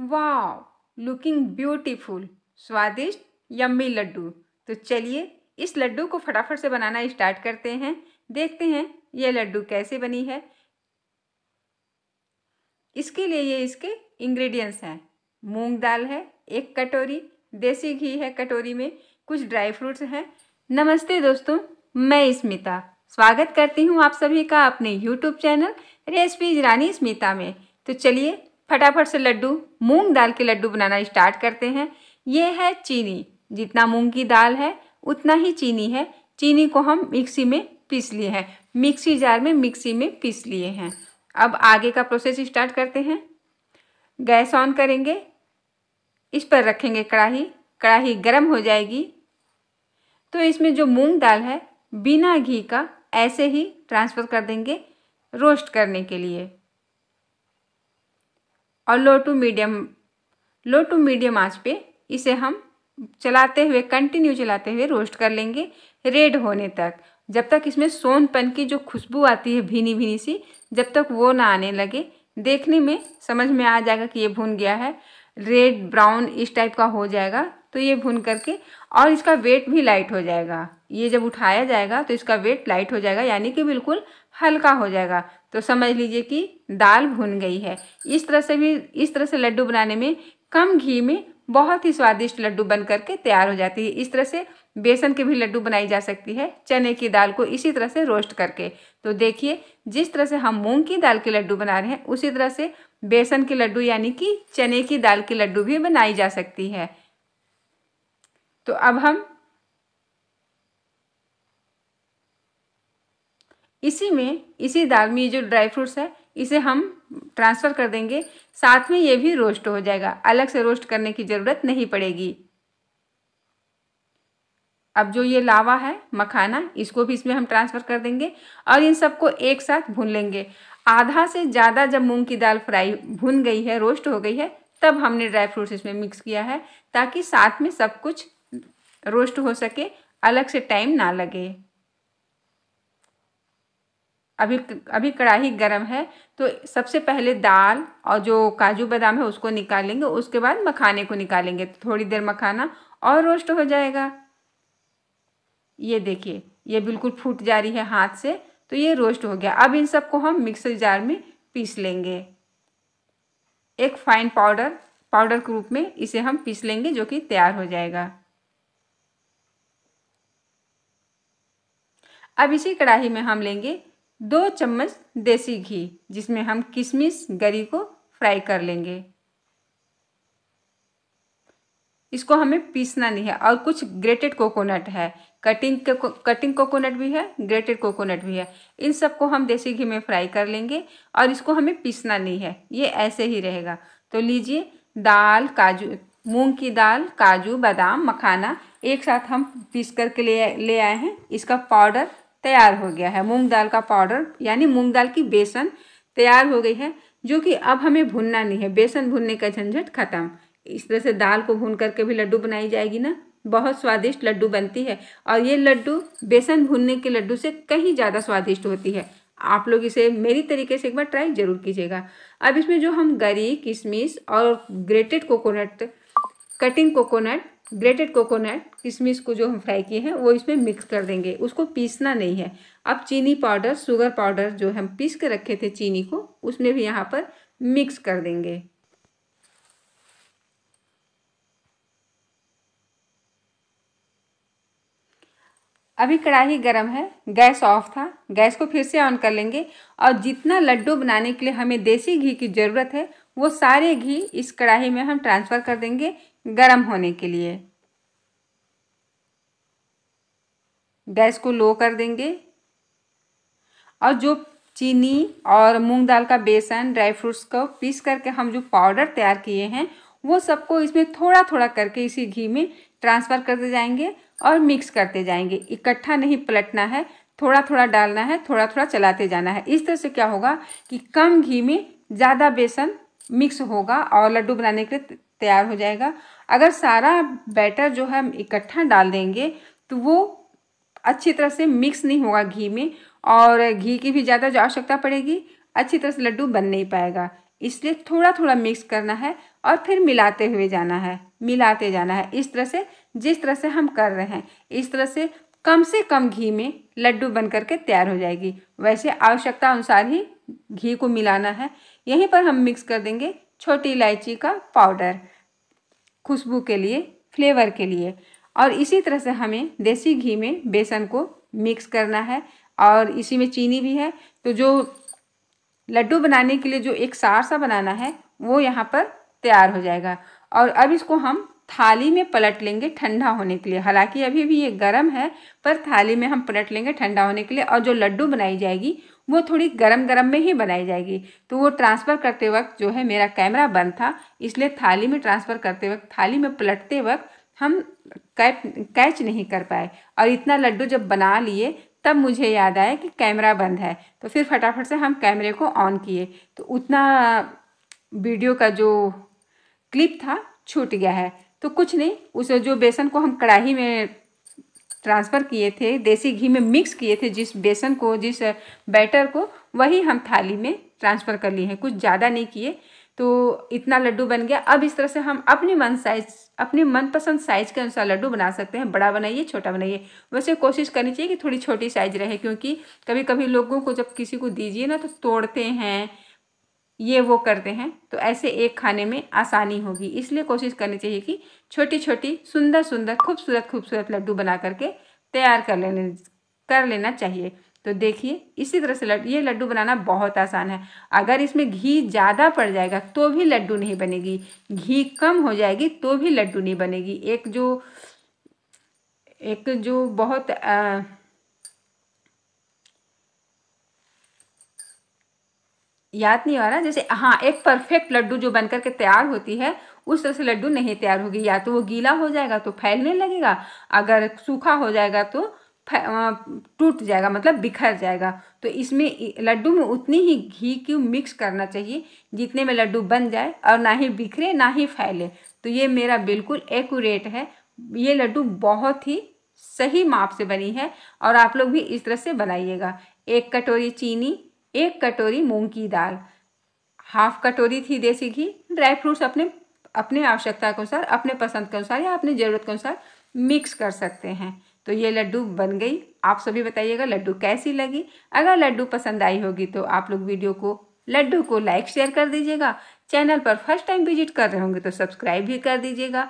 वाव looking beautiful स्वादिष्ट yummy laddu तो चलिए इस लड्डू को फटाफट से बनाना स्टार्ट करते हैं देखते हैं ये लड्डू कैसे बनी है इसके लिए ये इसके इंग्रेडिएंट्स हैं मूंग दाल है एक कटोरी देसी घी है कटोरी में कुछ ड्राई फ्रूट्स हैं नमस्ते दोस्तों मैं स्मिता स्वागत करती हूँ आप सभी का अपने YouTube channel recipes Rani Smita में तो चलिए फटाफट से लड्डू मूंग दाल के लड्डू बनाना स्टार्ट करते हैं ये है चीनी जितना मूंग की दाल है उतना ही चीनी है चीनी को हम मिक्सी में पीस लिए हैं मिक्सी जार में मिक्सी में पीस लिए हैं अब आगे का प्रोसेस स्टार्ट करते हैं गैस ऑन करेंगे इस पर रखेंगे कढ़ाई कढ़ाई गर्म हो जाएगी तो इसमें जो मूंग दाल है बिना घी का ऐसे ही ट्रांसफ़र कर देंगे रोस्ट करने के लिए और low to medium low to medium आंच पे इसे हम चलाते हुए कंटिन्यू चलाते हुए रोस्ट कर लेंगे रेड होने तक जब तक इसमें सोनपन की जो खुशबू आती है भीनी भीनी सी जब तक वो ना आने लगे देखने में समझ में आ जाएगा कि ये भून गया है रेड ब्राउन इस टाइप का हो जाएगा तो ये भून करके और इसका वेट भी लाइट हो जाएगा ये जब उठाया जाएगा तो इसका वेट लाइट हो जाएगा यानी कि बिल्कुल हल्का हो जाएगा तो समझ लीजिए कि दाल भुन गई है इस तरह से भी इस तरह से लड्डू बनाने में कम घी में बहुत ही स्वादिष्ट लड्डू बन करके तैयार हो जाती है इस तरह से बेसन के भी लड्डू बनाई जा सकती है चने की दाल को इसी तरह से रोस्ट करके तो देखिए जिस तरह से हम मूंग की दाल के लड्डू बना रहे हैं उसी तरह से बेसन के लड्डू यानी कि चने की दाल के लड्डू भी बनाई जा सकती है तो अब हम इसी में इसी दाल में ये जो ड्राई फ्रूट्स है इसे हम ट्रांसफ़र कर देंगे साथ में ये भी रोस्ट हो जाएगा अलग से रोस्ट करने की ज़रूरत नहीं पड़ेगी अब जो ये लावा है मखाना इसको भी इसमें हम ट्रांसफ़र कर देंगे और इन सबको एक साथ भून लेंगे आधा से ज़्यादा जब मूंग की दाल फ्राई भुन गई है रोस्ट हो गई है तब हमने ड्राई फ्रूट्स इसमें मिक्स किया है ताकि साथ में सब कुछ रोस्ट हो सके अलग से टाइम ना लगे अभी अभी कढ़ाई गर्म है तो सबसे पहले दाल और जो काजू बादाम है उसको निकालेंगे उसके बाद मखाने को निकालेंगे तो थोड़ी देर मखाना और रोस्ट हो जाएगा ये देखिए ये बिल्कुल फूट जा रही है हाथ से तो ये रोस्ट हो गया अब इन सबको हम मिक्सर जार में पीस लेंगे एक फाइन पाउडर पाउडर के रूप में इसे हम पीस लेंगे जो कि तैयार हो जाएगा अब इसी कढ़ाई में हम लेंगे दो चम्मच देसी घी जिसमें हम किशमिश गरी को फ्राई कर लेंगे इसको हमें पीसना नहीं है और कुछ ग्रेटेड कोकोनट है कटिंग को, कटिंग कोकोनट भी है ग्रेटेड कोकोनट भी है इन सबको हम देसी घी में फ्राई कर लेंगे और इसको हमें पीसना नहीं है ये ऐसे ही रहेगा तो लीजिए दाल काजू मूंग की दाल काजू बादाम मखाना एक साथ हम पीस करके ले ले आए हैं इसका पाउडर तैयार हो गया है मूंग दाल का पाउडर यानी मूंग दाल की बेसन तैयार हो गई है जो कि अब हमें भुनना नहीं है बेसन भुनने का झंझट खत्म इस तरह से दाल को भून करके भी लड्डू बनाई जाएगी ना बहुत स्वादिष्ट लड्डू बनती है और ये लड्डू बेसन भुनने के लड्डू से कहीं ज़्यादा स्वादिष्ट होती है आप लोग इसे मेरी तरीके से एक बार ट्राई ज़रूर कीजिएगा अब इसमें जो हम गरी किशमिश और grated coconut cutting coconut grated coconut किशमिश को जो हम फ्राई किए हैं वो इसमें मिक्स कर देंगे उसको पीसना नहीं है अब चीनी पाउडर शुगर पाउडर जो हम पीस के रखे थे चीनी को उसमें भी यहाँ पर मिक्स कर देंगे अभी कढ़ाई गर्म है गैस ऑफ था गैस को फिर से ऑन कर लेंगे और जितना लड्डू बनाने के लिए हमें देसी घी की ज़रूरत है वो सारे घी इस कढ़ाई में हम ट्रांसफ़र कर देंगे गर्म होने के लिए गैस को लो कर देंगे और जो चीनी और मूंग दाल का बेसन ड्राई फ्रूट्स को पीस करके हम जो पाउडर तैयार किए हैं वो सबको इसमें थोड़ा थोड़ा करके इसी घी में ट्रांसफ़र करते जाएंगे और मिक्स करते जाएंगे इकट्ठा नहीं पलटना है थोड़ा थोड़ा डालना है थोड़ा थोड़ा चलाते जाना है इस तरह से क्या होगा कि कम घी में ज़्यादा बेसन मिक्स होगा और लड्डू बनाने के लिए तैयार हो जाएगा अगर सारा बैटर जो है इकट्ठा डाल देंगे तो वो अच्छी तरह से मिक्स नहीं होगा घी में और घी की भी ज़्यादा जो आवश्यकता पड़ेगी अच्छी तरह से लड्डू बन नहीं पाएगा इसलिए थोड़ा थोड़ा मिक्स करना है और फिर मिलाते हुए जाना है मिलाते जाना है इस तरह से जिस तरह से हम कर रहे हैं इस तरह से कम से कम घी में लड्डू बन करके तैयार हो जाएगी वैसे आवश्यकता अनुसार ही घी को मिलाना है यहीं पर हम मिक्स कर देंगे छोटी इलायची का पाउडर खुशबू के लिए फ्लेवर के लिए और इसी तरह से हमें देसी घी में बेसन को मिक्स करना है और इसी में चीनी भी है तो जो लड्डू बनाने के लिए जो एक सार सा बनाना है वो यहाँ पर तैयार हो जाएगा और अब इसको हम थाली में पलट लेंगे ठंडा होने के लिए हालांकि अभी भी ये गर्म है पर थाली में हम पलट लेंगे ठंडा होने के लिए और जो लड्डू बनाई जाएगी वो थोड़ी गरम गरम में ही बनाई जाएगी तो वो ट्रांसफ़र करते वक्त जो है मेरा कैमरा बंद था इसलिए थाली में ट्रांसफ़र करते वक्त थाली में पलटते वक्त हम कैप कैच नहीं कर पाए और इतना लड्डू जब बना लिए तब मुझे याद आया कि कैमरा बंद है तो फिर फटाफट से हम कैमरे को ऑन किए तो उतना वीडियो का जो क्लिप था छूट गया है तो कुछ नहीं उस जो बेसन को हम कढ़ाई में ट्रांसफ़र किए थे देसी घी में मिक्स किए थे जिस बेसन को जिस बैटर को वही हम थाली में ट्रांसफ़र कर लिए हैं कुछ ज़्यादा नहीं किए तो इतना लड्डू बन गया अब इस तरह से हम अपने मन साइज अपने मनपसंद साइज़ के अनुसार लड्डू बना सकते हैं बड़ा बनाइए छोटा बनाइए वैसे कोशिश करनी चाहिए कि थोड़ी छोटी साइज़ रहे क्योंकि कभी कभी लोगों को जब किसी को दीजिए ना तो तोड़ते हैं ये वो करते हैं तो ऐसे एक खाने में आसानी होगी इसलिए कोशिश करनी चाहिए कि छोटी छोटी सुंदर सुंदर खूबसूरत खूबसूरत लड्डू बना करके तैयार कर लेने कर लेना चाहिए तो देखिए इसी तरह से लड्डू ये लड्डू बनाना बहुत आसान है अगर इसमें घी ज़्यादा पड़ जाएगा तो भी लड्डू नहीं बनेगी घी कम हो जाएगी तो भी लड्डू नहीं बनेगी एक जो एक जो बहुत आ, याद नहीं आ रहा जैसे हाँ एक परफेक्ट लड्डू जो बनकर के तैयार होती है उस तरह से लड्डू नहीं तैयार होगी या तो वो गीला हो जाएगा तो फैलने लगेगा अगर सूखा हो जाएगा तो टूट जाएगा मतलब बिखर जाएगा तो इसमें लड्डू में उतनी ही घी की मिक्स करना चाहिए जितने में लड्डू बन जाए और ना ही बिखरे ना ही फैले तो ये मेरा बिल्कुल एक्यूरेट है ये लड्डू बहुत ही सही माप से बनी है और आप लोग भी इस तरह से बनाइएगा एक कटोरी चीनी एक कटोरी मूंग की दाल हाफ कटोरी थी देसी घी ड्राई फ्रूट्स अपने अपने आवश्यकता के अनुसार अपने पसंद के अनुसार या अपनी ज़रूरत के अनुसार मिक्स कर सकते हैं तो ये लड्डू बन गई आप सभी बताइएगा लड्डू कैसी लगी अगर लड्डू पसंद आई होगी तो आप लोग वीडियो को लड्डू को लाइक शेयर कर दीजिएगा चैनल पर फर्स्ट टाइम विजिट कर रहे होंगे तो सब्सक्राइब भी कर दीजिएगा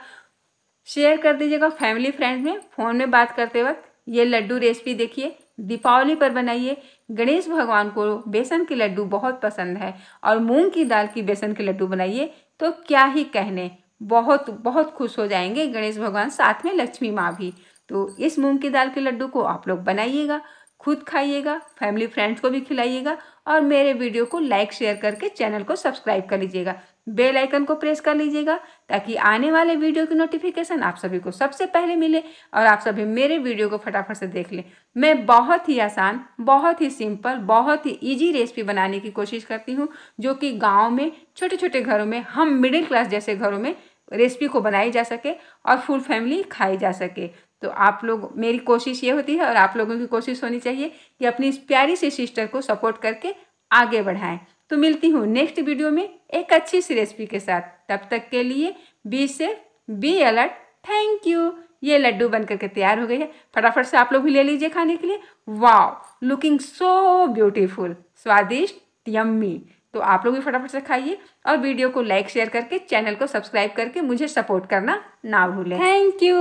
शेयर कर दीजिएगा फैमिली फ्रेंड में फ़ोन में बात करते वक्त ये लड्डू रेसिपी देखिए दीपावली पर बनाइए गणेश भगवान को बेसन के लड्डू बहुत पसंद है और मूंग की दाल की बेसन के लड्डू बनाइए तो क्या ही कहने बहुत बहुत खुश हो जाएंगे गणेश भगवान साथ में लक्ष्मी माँ भी तो इस मूंग की दाल के लड्डू को आप लोग बनाइएगा खुद खाइएगा फैमिली फ्रेंड्स को भी खिलाइएगा और मेरे वीडियो को लाइक शेयर करके चैनल को सब्सक्राइब कर लीजिएगा बेल आइकन को प्रेस कर लीजिएगा ताकि आने वाले वीडियो की नोटिफिकेशन आप सभी को सबसे पहले मिले और आप सभी मेरे वीडियो को फटाफट से देख लें मैं बहुत ही आसान बहुत ही सिंपल बहुत ही इजी रेसिपी बनाने की कोशिश करती हूँ जो कि गाँव में छोटे छोटे घरों में हम मिडिल क्लास जैसे घरों में रेसिपी को बनाई जा सके और फुल फैमिली खाई जा सके तो आप लोग मेरी कोशिश ये होती है और आप लोगों की कोशिश होनी चाहिए कि अपनी इस प्यारी सी सिस्टर को सपोर्ट करके आगे बढ़ाएं तो मिलती हूँ नेक्स्ट वीडियो में एक अच्छी सी रेसिपी के साथ तब तक के लिए be safe be alert thank you ये लड्डू बन करके तैयार हो गई है फटाफट से आप लोग भी ले लीजिए खाने के लिए वाव लुकिंग सो ब्यूटीफुल स्वादिष्ट यम्मी तो आप लोग भी फटाफट से खाइए और वीडियो को लाइक शेयर करके चैनल को सब्सक्राइब करके मुझे सपोर्ट करना ना भूलें थैंक यू